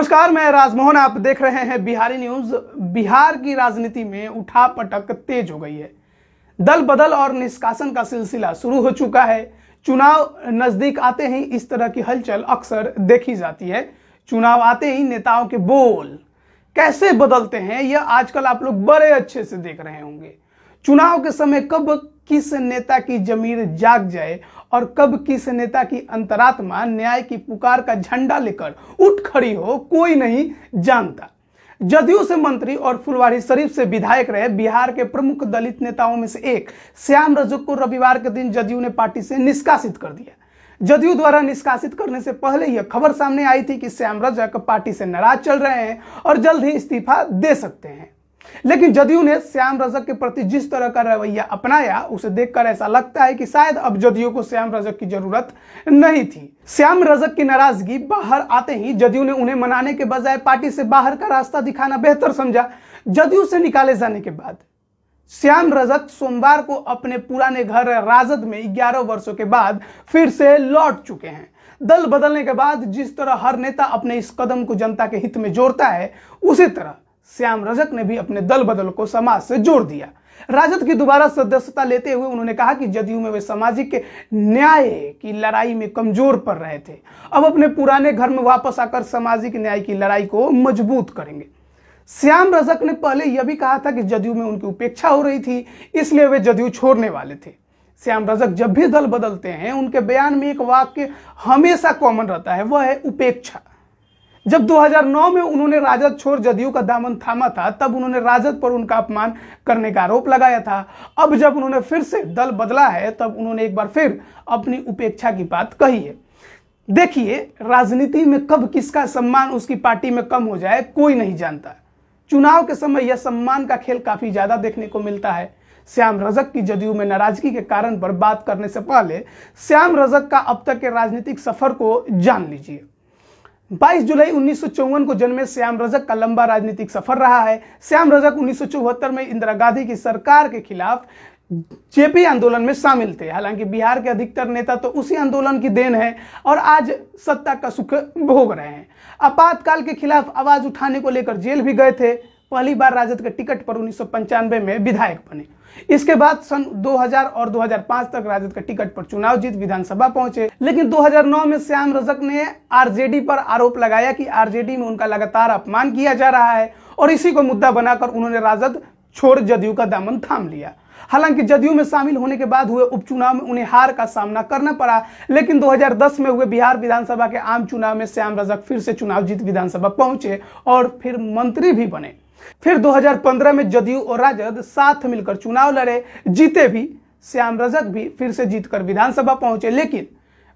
नमस्कार मैं राजमोहन आप देख रहे हैं बिहारी न्यूज बिहार की राजनीति में उठा पटक तेज हो गई है दल बदल और निष्कासन का सिलसिला शुरू हो चुका है चुनाव नजदीक आते ही इस तरह की हलचल अक्सर देखी जाती है चुनाव आते ही नेताओं के बोल कैसे बदलते हैं यह आजकल आप लोग बड़े अच्छे से देख रहे होंगे चुनाव के समय कब किस नेता की जमीर जाग जाए और कब किस नेता की अंतरात्मा न्याय की पुकार का झंडा लेकर उठ खड़ी हो कोई नहीं जानता जदयू से मंत्री और फुलवारी शरीफ से विधायक रहे बिहार के प्रमुख दलित नेताओं में से एक श्याम रजक को रविवार के दिन जदयू ने पार्टी से निष्कासित कर दिया जदयू द्वारा निष्कासित करने से पहले यह खबर सामने आई थी कि श्याम रजक पार्टी से नाराज चल रहे हैं और जल्द ही इस्तीफा दे सकते हैं लेकिन जदयू ने श्याम रजक के प्रति जिस तरह का रवैया अपनाया उसे देखकर ऐसा लगता है कि शायद अब जदयू को श्याम रजक की जरूरत नहीं थी श्याम रजक की नाराजगी बाहर आते ही जदयू ने उन्हें मनाने के बजाय पार्टी से बाहर का रास्ता दिखाना बेहतर समझा जदयू से निकाले जाने के बाद श्याम रजक सोमवार को अपने पुराने घर राजद में ग्यारह वर्षों के बाद फिर से लौट चुके हैं दल बदलने के बाद जिस तरह हर नेता अपने इस कदम को जनता के हित में जोड़ता है उसी तरह श्याम रजक ने भी अपने दल बदल को समाज से जोड़ दिया राजद की दोबारा सदस्यता लेते हुए उन्होंने कहा कि जदयू में वे सामाजिक न्याय की लड़ाई में कमजोर पड़ रहे थे अब अपने पुराने घर में वापस आकर सामाजिक न्याय की लड़ाई को मजबूत करेंगे श्याम रजक ने पहले यह भी कहा था कि जदयू में उनकी उपेक्षा हो रही थी इसलिए वे जदयू छोड़ने वाले थे श्याम रजक जब भी दल बदलते हैं उनके बयान में एक वाक्य हमेशा कॉमन रहता है वह है उपेक्षा जब 2009 में उन्होंने राजद छोड़ जदयू का दामन थामा था तब उन्होंने राजद पर उनका अपमान करने का आरोप लगाया था अब जब उन्होंने फिर से दल बदला है तब उन्होंने एक बार फिर अपनी उपेक्षा की बात कही है देखिए राजनीति में कब किसका सम्मान उसकी पार्टी में कम हो जाए कोई नहीं जानता चुनाव के समय यह सम्मान का खेल काफी ज्यादा देखने को मिलता है श्याम रजक की जदयू में नाराजगी के कारण पर बात करने से पहले श्याम रजक का अब तक के राजनीतिक सफर को जान लीजिए 22 जुलाई उन्नीस को जन्मे श्याम रजक का लंबा राजनीतिक सफर रहा है श्याम रजक उन्नीस में इंदिरा गांधी की सरकार के खिलाफ जेपी आंदोलन में शामिल थे हालांकि बिहार के अधिकतर नेता तो उसी आंदोलन की देन है और आज सत्ता का सुख भोग रहे हैं आपातकाल के खिलाफ आवाज उठाने को लेकर जेल भी गए थे पहली बार राजद के टिकट पर उन्नीस में विधायक बने इसके बाद सन 2000 और 2005 तक राजद के टिकट पर चुनाव जीत विधानसभा पहुंचे लेकिन 2009 में श्याम रजक ने आरजेडी पर आरोप लगाया कि आरजेडी में उनका लगातार अपमान किया जा रहा है और इसी को मुद्दा बनाकर उन्होंने राजद छोड़ जदयू का दामन थाम लिया हालांकि जदयू में शामिल होने के बाद हुए उपचुनाव में उन्हें हार का सामना करना पड़ा लेकिन 2010 में हुए बिहार विधानसभा के आम चुनाव में श्याम रजक फिर से चुनाव जीत विधानसभा पहुंचे और फिर मंत्री भी बने फिर 2015 में जदयू और राजद साथ मिलकर चुनाव लड़े जीते भी श्याम रजक भी फिर से जीतकर विधानसभा पहुंचे लेकिन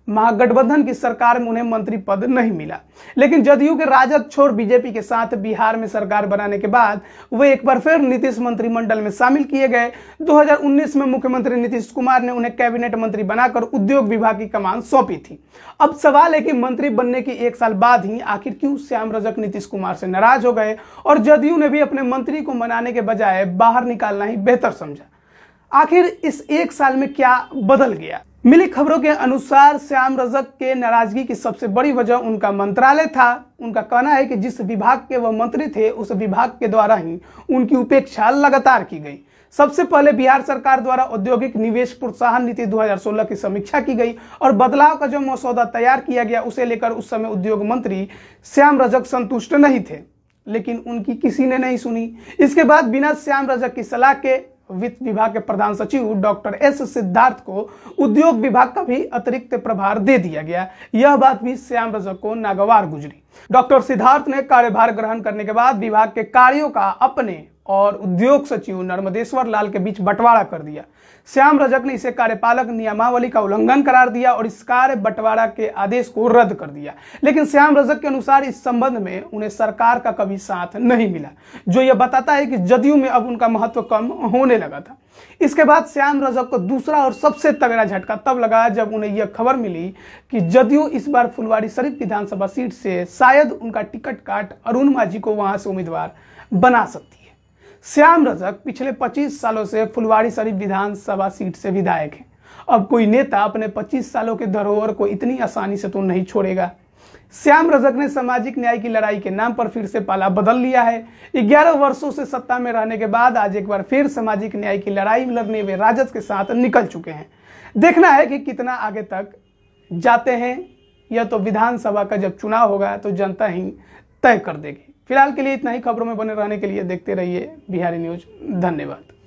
महागठबंधन की सरकार में उन्हें मंत्री पद नहीं मिला लेकिन जदयू के राजद छोड़ बीजेपी के साथ बिहार में सरकार बनाने के बाद वे एक बार फिर नीतीश मंत्रिमंडल में शामिल किए गए 2019 में मुख्यमंत्री नीतीश कुमार ने उन्हें कैबिनेट मंत्री बनाकर उद्योग विभाग की कमान सौंपी थी अब सवाल है कि मंत्री बनने के एक साल बाद ही आखिर क्यों श्याम रजक नीतीश कुमार से नाराज हो गए और जदयू ने भी अपने मंत्री को मनाने के बजाय बाहर निकालना ही बेहतर समझा आखिर इस एक साल में क्या बदल गया मिली खबरों के अनुसार श्याम रजक के नाराजगी की सबसे बड़ी वजह उनका मंत्रालय था उनका कहना है कि जिस विभाग के वह मंत्री थे उस विभाग के द्वारा ही उनकी उपेक्षा लगातार की गई सबसे पहले बिहार सरकार द्वारा औद्योगिक निवेश प्रोत्साहन नीति 2016 की समीक्षा की गई और बदलाव का जो मसौदा तैयार किया गया उसे लेकर उस समय उद्योग मंत्री श्याम रजक संतुष्ट नहीं थे लेकिन उनकी किसी ने नहीं सुनी इसके बाद बिना श्याम रजक की सलाह के वित्त विभाग के प्रधान सचिव डॉक्टर एस सिद्धार्थ को उद्योग विभाग का भी अतिरिक्त प्रभार दे दिया गया यह बात भी श्याम रजक को नागवार गुजरी डॉक्टर सिद्धार्थ ने कार्यभार ग्रहण करने के बाद विभाग के कार्यों का अपने और उद्योग सचिव नर्मदेश्वर लाल के बीच बंटवारा कर दिया श्याम रजक ने इसे कार्यपालक नियमावली का उल्लंघन करार दिया और इस कार्य बंटवारा के आदेश को रद्द कर दिया लेकिन श्याम रजक के अनुसार इस संबंध में उन्हें सरकार का कभी साथ नहीं मिला जो यह बताता है कि जदयू में अब उनका महत्व कम होने लगा था इसके बाद श्याम रजक को दूसरा और सबसे तगड़ा झटका तब लगा जब उन्हें यह खबर मिली कि जदयू इस बार फुलवारी शरीफ विधानसभा सीट से शायद उनका टिकट काट अरुण माझी को वहां से उम्मीदवार बना सकती श्याम रजक पिछले 25 सालों से फुलवारी शरीफ विधानसभा सीट से विधायक हैं अब कोई नेता अपने 25 सालों के धरोहर को इतनी आसानी से तो नहीं छोड़ेगा श्याम रजक ने सामाजिक न्याय की लड़ाई के नाम पर फिर से पाला बदल लिया है ग्यारह वर्षों से सत्ता में रहने के बाद आज एक बार फिर सामाजिक न्याय की लड़ाई लड़ने में राजद के साथ निकल चुके हैं देखना है कि कितना आगे तक जाते हैं या तो विधानसभा का जब चुनाव होगा तो जनता ही तय कर देगी फिलहाल के लिए इतना ही खबरों में बने रहने के लिए देखते रहिए बिहारी न्यूज धन्यवाद